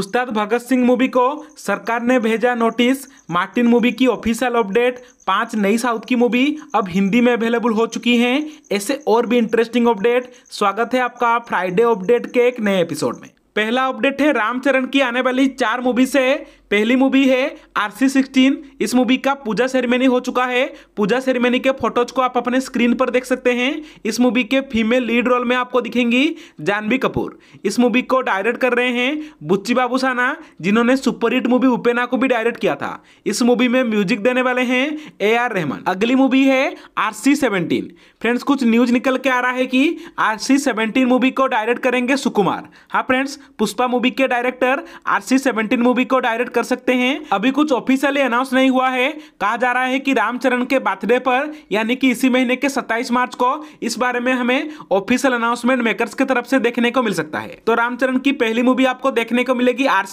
उस्ताद भगत सिंह मूवी को सरकार ने भेजा नोटिस मार्टिन मूवी की ऑफिशियल अपडेट पांच नई साउथ की मूवी अब हिंदी में अवेलेबल हो चुकी हैं ऐसे और भी इंटरेस्टिंग अपडेट स्वागत है आपका फ्राइडे अपडेट के एक नए एपिसोड में पहला अपडेट है रामचरण की आने वाली चार मूवी से पहली मूवी है आरसी सिक्सटीन इस मूवी का पूजा सेरेमनी हो चुका है पूजा सेरेमनी के फोटोज को आप अपने स्क्रीन पर देख सकते हैं इस मूवी के फीमेल लीड रोल में आपको दिखेंगी जानवी कपूर इस मूवी को डायरेक्ट कर रहे हैं बुच्ची बाबू साना जिन्होंने सुपरहिट मूवी उपेना को भी डायरेक्ट किया था इस मूवी में म्यूजिक देने वाले हैं ए आर रहमान अगली मूवी है आर सी सेवनटीन फ्रेंड्स कुछ न्यूज निकल के आ रहा है कि आर सी सेवनटीन मूवी को डायरेक्ट करेंगे सुकुमार हाँ फ्रेंड्स पुष्पा मूवी के director R C seventeen movie को डायरेक्ट कर सकते हैं अभी कुछ ऑफिशियली अनाउंस नहीं हुआ है कहा जा रहा है कि रामचरण के बर्थडे पर यानी कि इसी महीने के 27 मार्च को इस बारे में हमें ऑफिशियल अनाउंसमेंट मेकर्स की तरफ से देखने को मिल सकता है तो रामचरण की पहली मूवी आपको देखने को मिलेगी आर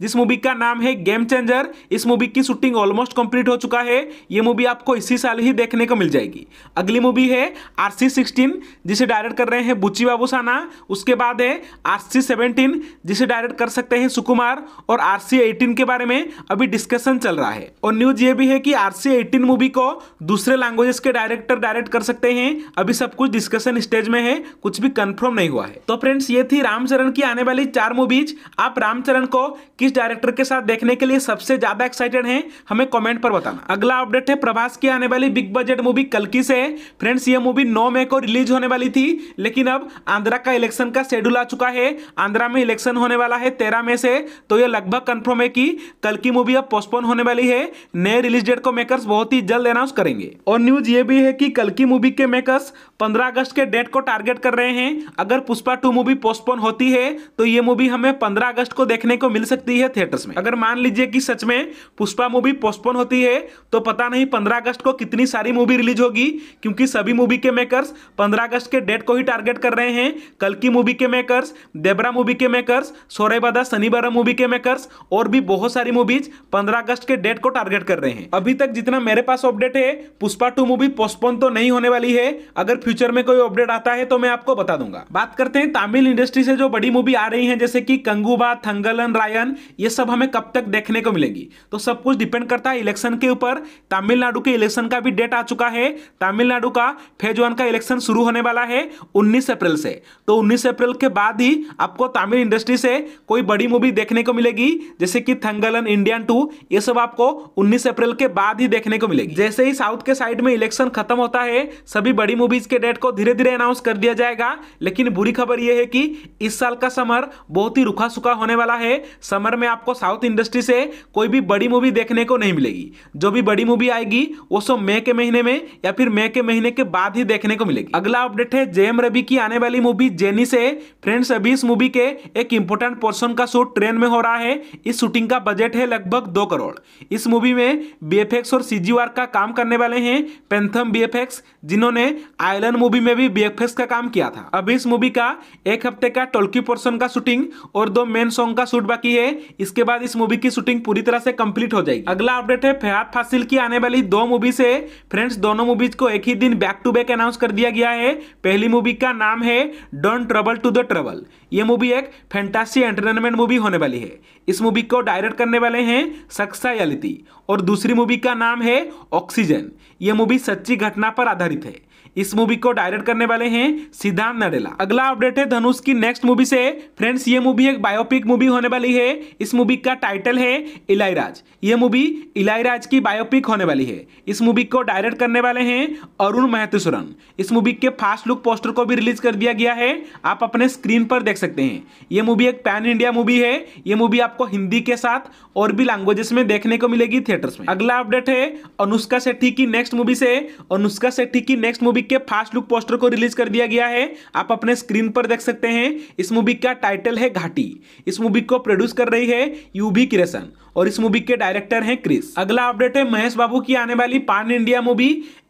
जिस मूवी का नाम है गेम चेंजर इस मूवी की शूटिंग ऑलमोस्ट कम्प्लीट हो चुका है ये मूवी आपको इसी साल ही देखने को मिल जाएगी अगली मूवी है आर जिसे डायरेक्ट कर रहे हैं बुच्ची बाबू साना उसके बाद है आर सेवनटीन जिसे डायरेक्ट कर सकते हैं सुकुमार और आर सी एटीन के बारे में अभी डिस्कशन चल रहा है और न्यूज ये भी है कि आर सी एटीन मूवी को दूसरे लैंग्वेजेस के डायरेक्टर डायरेक्ट कर सकते हैं अभी सब कुछ डिस्कशन स्टेज में है कुछ भी कंफर्म नहीं हुआ है तो फ्रेंड्स ये थी रामचरण की आने वाली चार मूवीज आप रामचरण को किस डायरेक्टर के साथ देखने के लिए सबसे ज्यादा एक्साइटेड है हमें कॉमेंट पर बताना अगला अपडेट है प्रभास की आने वाली बिग बजट मूवी कलकी से फ्रेंड्स ये मूवी नौ मई को रिलीज होने वाली थी लेकिन अब आंध्रा का इलेक्शन का शेड्यूल आ चुका है आंध्रा में इलेक्शन होने वाला है तेरह मई से तो यह लगभग कंफर्म में कि कल की मूवी अब पोस्टपोन होने वाली है नए रिलीज डेट को मेकर्स बहुत ही जल्द अनाउंस करेंगे और न्यूज ये भी है कि कल की मूवी के मेकर्स 15 अगस्त के डेट को टारगेट कर रहे हैं अगर पुष्पा टू मूवी पोस्टपोन होती है तो ये मूवी हमें पंद्रह अगस्त को देखने को मिल सकती है थिएटर्स में अगर मान लीजिए कि सच में पुष्पा मूवी पोस्टपोन होती है तो पता नहीं पंद्रह अगस्त को कितनी सारी मूवी रिलीज होगी क्योंकि सभी मूवी के मेकर्स पंद्रह अगस्त के डेट को ही टारगेट कर रहे हैं कल की मूवी के मेकर्स देबरा मूवी के मेकर्स सोरेबादा शनिवार मूवी के मेकर्स और और भी बहुत सारी मूवीज पंद्रह अगस्त के डेट को टारगेट कर रहे हैं अभी तक जितना मेरे पास अपडेट है पुष्पा टू मूवी पोस्टपोन तो नहीं होने वाली है अगर फ्यूचर में कोई अपडेट आता है तो मैं आपको बता दूंगा बात करते हैं तमिल इंडस्ट्री से जो बड़ी मूवी आ रही है जैसे की कंगूबा थंगलन रायन ये सब हमें कब तक देखने को मिलेगी तो सब कुछ डिपेंड करता है इलेक्शन के ऊपर तमिलनाडु के इलेक्शन का भी डेट आ चुका है तमिलनाडु का फेज वन का इलेक्शन शुरू होने वाला है उन्नीस अप्रैल से तो उन्नीस अप्रैल के बाद ही आपको तमिल इंडस्ट्री से कोई बड़ी मूवी देखने को मिलेगी जैसे जैसे कि थंगलन इंडियन टू ये सब आपको 19 अप्रैल के बाद ही देखने को मिलेगी जैसे ही साउथ के साइड में इलेक्शन खत्म होता है सभी बड़ी मूवीज के डेट को धीरे धीरे अनाउंस कर दिया जाएगा लेकिन बुरी खबर यह है कि इस साल का समर बहुत ही रुखा सुखा होने वाला है समर में आपको साउथ इंडस्ट्री से कोई भी बड़ी मूवी देखने को नहीं मिलेगी जो भी बड़ी मूवी आएगी वो सब मई के महीने में या फिर मई के महीने के बाद ही देखने को मिलेगी अगला अपडेट है जेम रवि की आने वाली मूवी जेनी से फ्रेंड्स अभी इस मूवी के एक इंपोर्टेंट पोर्सन का शूट ट्रेन में हो रहा है इस शूटिंग का बजट है लगभग दो करोड़ इस मूवी में बी और सी का, का काम करने वाले हैं पेंथम बी जिन्होंने आइलैंड मूवी में भी बी का काम किया था अब इस मूवी का एक हफ्ते का टोल्की पोर्सन का शूटिंग और दो मेन सॉन्ग का शूट बाकी है इसके बाद इस मूवी की शूटिंग पूरी तरह से कम्प्लीट हो जाएगी अगला अपडेट है फहद फासिल की आने वाली दो मूवी से फ्रेंड्स दोनों मूवीज को एक ही दिन बैक टू बैक अनाउंस कर दिया गया है पहली मूवी का नाम है don't trouble to the trouble ये मूवी एक फैंटासी एंटरटेनमेंट मूवी होने वाली है इस मूवी को इसको डायरेक्ट करने वाले हैं सक्सा सक्सायालिती और दूसरी मूवी का नाम है ऑक्सीजन ये मूवी सच्ची घटना पर आधारित है इस मूवी को डायरेक्ट करने वाले हैं सिद्धांत नडेला अगला अपडेट है धनुष की नेक्स्ट मूवी से फ्रेंड्स ये मूवी एक बायोपिक मूवी होने वाली है इस मूवी का टाइटल है इलाईराज ये मूवी इलाईराज की बायोपिक होने वाली है इस मूवी को डायरेक्ट करने वाले हैं अरुण महतेश्वरन इस मूवी के फास्ट लुक पोस्टर को भी रिलीज कर दिया गया है आप अपने स्क्रीन पर देख सकते हैं ये मूवी एक पैन इंडिया मूवी है ये मूवी आपको हिंदी के साथ और भी लैंग्वेजेस में देखने को मिलेगी थिएटर्स में अगला अपडेट है अनुष्का सेट्टी की नेक्स्ट मूवी से अनुष्का सेट्टी की नेक्स्ट मूवी मूवी के फास्ट लुक पोस्टर को रिलीज कर दिया गया है आप अपने स्क्रीन पर देख सकते हैं इस मूवी का टाइटल है घाटी इस मूवी को प्रोड्यूस कर रही है यूबी किरेसन और इस मूवी के डायरेक्टर हैं क्रिस अगला अपडेट है महेश बाबू की आने वाली pan India movie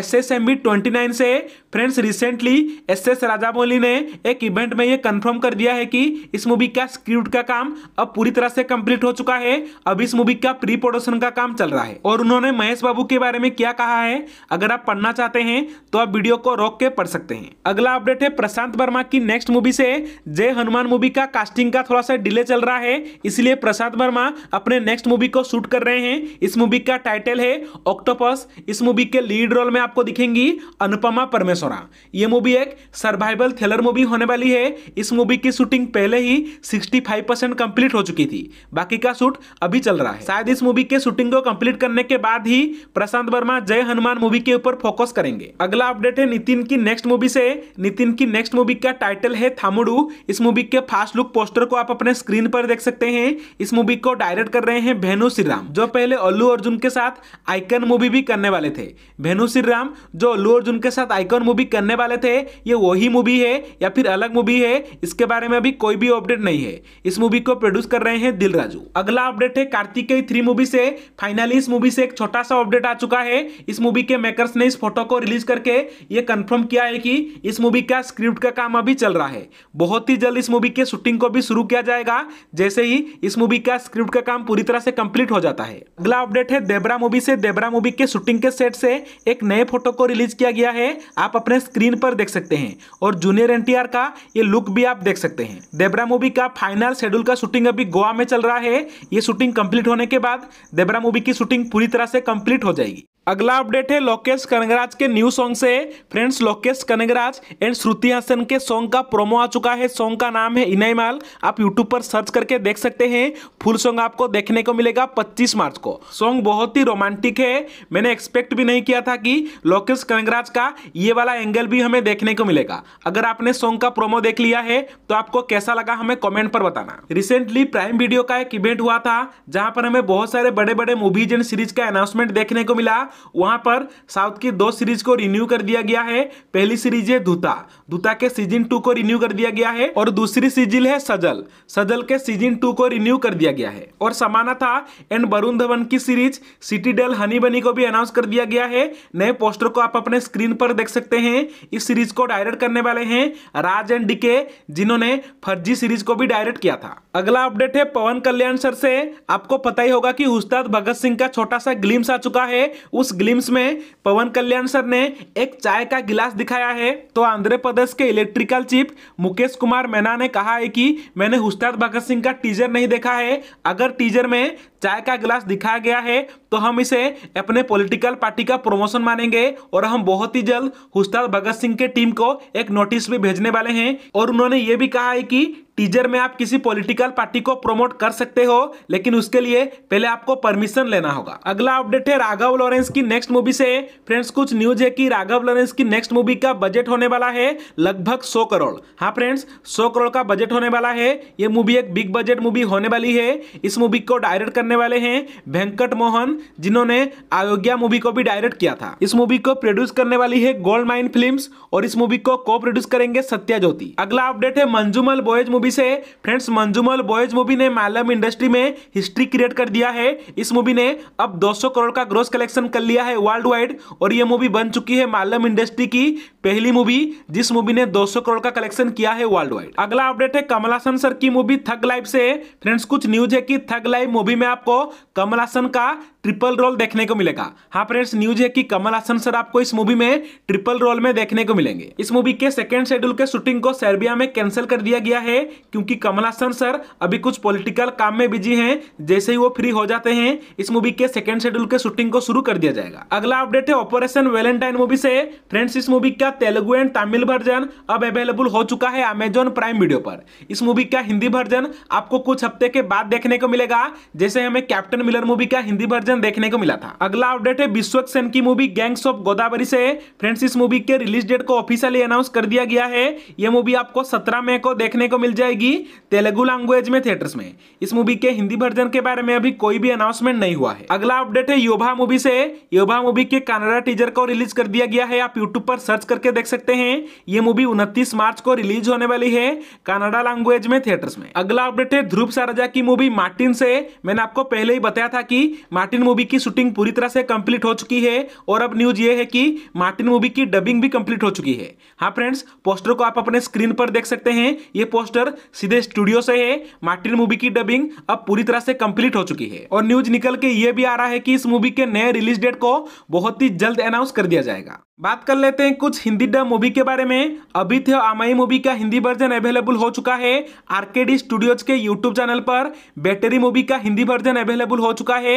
S S M B twenty nine से friends recently S S Rajamouli ने एक इवेंट में यह कंफर्म कर दिया है कि इस मूवी का स्क्रिप्ट का काम अब पूरी तरह से कंप्लीट हो चुका है अब इस मूवी का प्री प्रोडक्शन का काम चल रहा है और उन्होंने महेश बाबू के बारे में क्या कहा है अगर आप पढ़ना चाहते हैं तो आप वीडियो लोग को रोक के पढ़ सकते हैं अगला अपडेट है प्रशांत वर्मा की नेक्स्ट मूवी से जय हनुमान मूवी का कास्टिंग का थोड़ा सा डिले चल रहा है इसलिए प्रशांत वर्मा अपने नेक्स्ट मूवी को शूट कर रहे हैं इस मूवी का टाइटल है ऑक्टोपस इस मूवी के लीड रोल में आपको दिखेंगी अनुपमा परमेश्वरा ये मूवी एक सर्वाइवल थ्रिलर मूवी होने वाली है इस मूवी की शूटिंग पहले ही 65 परसेंट कंप्लीट हो चुकी थी बाकी का शूट अभी चल रहा है शायद इस मूवी के शूटिंग को कंप्लीट करने के बाद ही प्रशांत वर्मा जय हनुमान मूवी के ऊपर फोकस करेंगे अगला अपडेट है नितिन की नेक्स्ट मूवी से नितिन की नेक्स्ट मूवी का टाइटल है थामुडू इस मूवी के फास्ट लुक पोस्टर को आप अपने स्क्रीन पर देख सकते हैं इस मूवी को डायरेक्ट कर रहे हैं भेनु श्रीराम जो पहले अल्लू अर्जुन के साथ आइकन मूवी भी करने वाले थे भेनु श्रीराम जो अल्लू अर्जुन के साथ आइकन मूवी करने वाले थे ये वही मूवी है या फिर अलग मूवी है इसके बारे में अभी कोई भी अपडेट नहीं है इस मूवी को प्रोड्यूस कर रहे हैं दिल अगला अपडेट है कार्तिक थ्री मूवी से फाइनली इस मूवी से एक छोटा सा अपडेट आ चुका है इस मूवी के मेकर्स ने इस फोटो को रिलीज करके ये कंफर्म किया है कि इस मूवी का स्क्रिप्ट का काम अभी चल रहा है बहुत ही जल्द इस मूवी के शूटिंग को भी शुरू किया जाएगा जैसे ही इस मूवी का स्क्रिप्ट का काम पूरी तरह से कंप्लीट हो जाता है अगला अपडेट है देबरा मूवी से देबरा मूवी के शूटिंग के सेट से एक नए फोटो को रिलीज किया गया है आप अपने स्क्रीन पर देख सकते हैं और जूनियर एनटीआर का ये लुक भी आप देख सकते हैं देबरा मूवी का फाइनल शेड्यूल का शूटिंग अभी गोवा में चल रहा है ये शूटिंग कंप्लीट होने के बाद देबरा मूवी की शूटिंग पूरी तरह से कंप्लीट हो जाएगी अगला अपडेट है लोकेश कनगराज के न्यू सॉन्ग से फ्रेंड्स लोकेश कनगराज एंड श्रुति हसन के सॉन्ग का प्रोमो आ चुका है सॉन्ग का नाम है इनाइमाल आप यूट्यूब पर सर्च करके देख सकते हैं फुल सॉन्ग आपको देखने को मिलेगा पच्चीस मार्च को सॉन्ग बहुत ही रोमांटिक है मैंने एक्सपेक्ट भी नहीं किया था कि लोकेश कनगराज का ये वाला एंगल भी हमें देखने को मिलेगा अगर आपने सॉन्ग का प्रोमो देख लिया है तो आपको कैसा लगा हमें कमेंट पर बताना रिसेंटली प्राइम वीडियो का एक इवेंट हुआ था जहां पर हमें बहुत सारे बड़े बड़े मूवीज एंड सीरीज का अनाउंसमेंट देखने को मिला वहां पर साउथ की दो सीरीज को रिन्यू कर दिया गया है पहली सीरीज है दूता दूता के सीजन टू को रिन्यू कर दिया गया है और दूसरी सीजन है सजल सजल के सीजन टू को रिन्यू कर दिया गया है और समाना था एंड वरुण धवन की सीरीज सिटी डेल हनी बनी को भी अनाउंस कर दिया गया है नए पोस्टर को आप अपने स्क्रीन पर देख सकते हैं इस सीरीज को डायरेक्ट करने वाले हैं राज एंड डीके जिन्होंने फर्जी सीरीज को भी डायरेक्ट किया था अगला अपडेट है पवन कल्याण सर से आपको पता ही होगा कि उस्ताद भगत सिंह का छोटा सा ग्लिम्स आ चुका है उस ग्लिम्स में पवन कल्याण सर ने एक चाय चाय का गिलास दिखाया है तो आंध्र प्रदेश के इलेक्ट्रिकल चीफ मुकेश कुमार मैना ने कहा है कि मैंने उस्ताद भगत सिंह का टीजर नहीं देखा है अगर टीजर में चाय का गिलास दिखाया गया है तो हम इसे अपने पॉलिटिकल पार्टी का प्रमोशन मानेंगे और हम बहुत ही जल्द उस्ताद भगत सिंह के टीम को एक नोटिस भी भेजने वाले हैं और उन्होंने ये भी कहा है कि टीजर में आप किसी पॉलिटिकल पार्टी को प्रमोट कर सकते हो लेकिन उसके लिए पहले आपको परमिशन लेना होगा अगला अपडेट है राघव लॉरेंस की नेक्स्ट मूवी से फ्रेंड्स कुछ न्यूज है कि राघव लॉरेंस की नेक्स्ट मूवी का बजट होने वाला है लगभग 100 करोड़ हाँ फ्रेंड्स सौ करोड़ का बजट होने वाला है ये मूवी एक बिग बजट मूवी होने वाली है इस मूवी को डायरेक्ट करने वाले है वेंकट मोहन जिन्होंने अयोग्या मूवी को भी डायरेक्ट किया था इस मूवी को प्रोड्यूस करने वाली है गोल्ड माइन फिल्म और इस मूवी को को प्रोड्यूस करेंगे सत्या ज्योति अगला अपडेट है मंजूमल बॉयज मूवी मूवी से फ्रेंड्स मंजूमल बॉयज मूवी ने मालम इंडस्ट्री में हिस्ट्री क्रिएट कर दिया है इस मूवी ने अब 200 करोड़ का ग्रोस कलेक्शन कर लिया है वर्ल्ड वाइड और ये मूवी बन चुकी है मालम इंडस्ट्री की पहली मूवी जिस मूवी ने 200 करोड़ का कलेक्शन किया है वर्ल्ड वाइड अगला अपडेट है कमलासन सर की मूवी थग लाइफ से फ्रेंड्स कुछ न्यूज है की थग लाइफ मूवी में आपको कमलासन का ट्रिपल रोल देखने को मिलेगा हाँ फ्रेंड्स न्यूज है कि कमल हासन सर आपको इस मूवी में ट्रिपल रोल में देखने को मिलेंगे इस मूवी के सेकेंड शेड्यूल के शूटिंग को सर्बिया में कैंसिल कर दिया गया है क्योंकि कमल हासन सर अभी कुछ पॉलिटिकल काम में बिजी हैं जैसे ही वो फ्री हो जाते हैं इस मूवी के सेकेंड शेड्यूल के शूटिंग को शुरू कर दिया जाएगा अगला अपडेट है ऑपरेशन वेलेंटाइन मूवी से फ्रेंड्स इस मूवी का तेलुगु एंड तमिल वर्जन अब अवेलेबल हो चुका है अमेजोन प्राइम वीडियो पर इस मूवी का हिंदी वर्जन आपको कुछ हफ्ते के बाद देखने को मिलेगा जैसे हमें कैप्टन मिलर मूवी का हिंदी वर्जन एक्शन देखने को मिला था अगला अपडेट है विश्व सेन की मूवी गैंग्स ऑफ गोदावरी से फ्रेंड्स इस मूवी के रिलीज डेट को ऑफिशियली अनाउंस कर दिया गया है ये मूवी आपको सत्रह मई को देखने को मिल जाएगी तेलुगु लैंग्वेज में थिएटर्स में इस मूवी के हिंदी वर्जन के बारे में अभी कोई भी अनाउंसमेंट नहीं हुआ है अगला अपडेट है योभा मूवी से योभा मूवी के कनाडा टीजर को रिलीज कर दिया गया है आप यूट्यूब पर सर्च करके देख सकते हैं ये मूवी उनतीस मार्च को रिलीज होने वाली है कनाडा लैंग्वेज में थिएटर्स में अगला अपडेट है ध्रुव साराजा की मूवी मार्टिन से मैंने आपको पहले ही बताया था कि मार्टिन मार्टिन मूवी की शूटिंग पूरी तरह से कंप्लीट हो चुकी है और अब न्यूज ये है कि मार्टिन मूवी की डबिंग भी कंप्लीट हो चुकी है हाँ फ्रेंड्स पोस्टर को आप अपने स्क्रीन पर देख सकते हैं ये पोस्टर सीधे स्टूडियो से है मार्टिन मूवी की डबिंग अब पूरी तरह से कंप्लीट हो चुकी है और न्यूज निकल के ये भी आ रहा है कि इस मूवी के नए रिलीज डेट को बहुत ही जल्द अनाउंस कर दिया जाएगा बात कर लेते हैं कुछ हिंदी डब मूवी के बारे में अभी थे तो अमाई मूवी का हिंदी वर्जन अवेलेबल हो चुका है आरकेडी स्टूडियोज के यूट्यूब चैनल पर बैटरी मूवी का हिंदी वर्जन अवेलेबल हो चुका है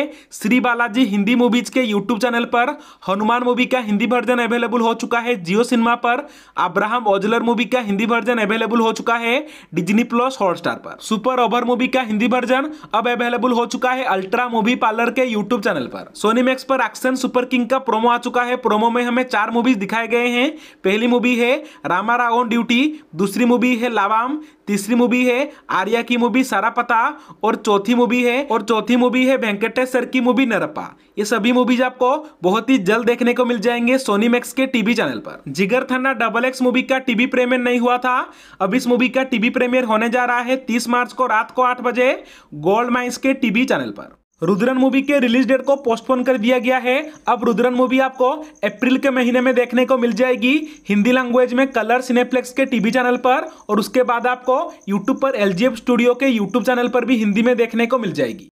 श्री बालाजी हिंदी मूवीज के यूट्यूब चैनल पर हनुमान मूवी का हिंदी वर्जन अवेलेबल हो चुका है जियो सिनेमा पर अब्राहम ओजलर मूवी का हिंदी वर्जन अवेलेबल हो चुका है डिजनी प्लस हॉटस्टार पर सुपर ओवर मूवी का हिंदी वर्जन अब अवेलेबल हो चुका है अल्ट्रा मूवी पार्लर के यूट्यूब चैनल पर सोनी मैक्स पर एक्शन सुपर किंग का प्रोमो आ चुका है प्रोमो में हमें चार मूवीज दिखाए गए हैं पहली मूवी है रामा रावन ड्यूटी दूसरी मूवी है लावाम तीसरी मूवी है आर्या की मूवी सारा पता और चौथी मूवी है और चौथी मूवी है वेंकटेश सर की मूवी नरपा ये सभी मूवीज आपको बहुत ही जल्द देखने को मिल जाएंगे सोनी मैक्स के टीवी चैनल पर Jigarthanda double X movie का टीवी प्रेमियर नहीं हुआ था अब इस मूवी का टीवी प्रेमियर होने जा रहा है तीस मार्च को रात को आठ बजे गोल्ड माइंस के टीवी चैनल पर रुद्रन मूवी के रिलीज डेट को पोस्टपोन कर दिया गया है अब रुद्रन मूवी आपको अप्रैल के महीने में देखने को मिल जाएगी हिंदी लैंग्वेज में कलर सिनेप्लेक्स के टीवी चैनल पर और उसके बाद आपको यूट्यूब पर एल स्टूडियो के यूट्यूब चैनल पर भी हिंदी में देखने को मिल जाएगी